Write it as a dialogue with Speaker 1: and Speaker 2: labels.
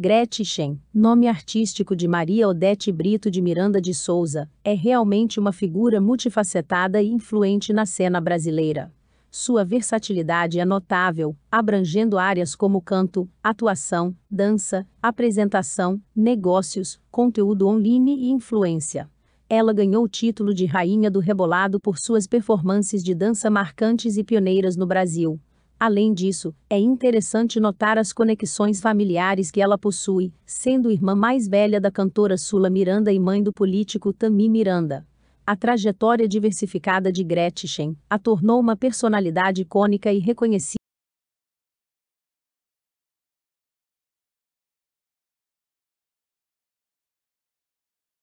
Speaker 1: Gretchen, nome artístico de Maria Odete Brito de Miranda de Souza, é realmente uma figura multifacetada e influente na cena brasileira. Sua versatilidade é notável, abrangendo áreas como canto, atuação, dança, apresentação, negócios, conteúdo online e influência. Ela ganhou o título de Rainha do Rebolado por suas performances de dança marcantes e pioneiras no Brasil, Além disso, é interessante notar as conexões familiares que ela possui, sendo irmã mais velha da cantora Sula Miranda e mãe do político Tami Miranda. A trajetória diversificada de Gretchen a tornou uma personalidade icônica e reconhecida.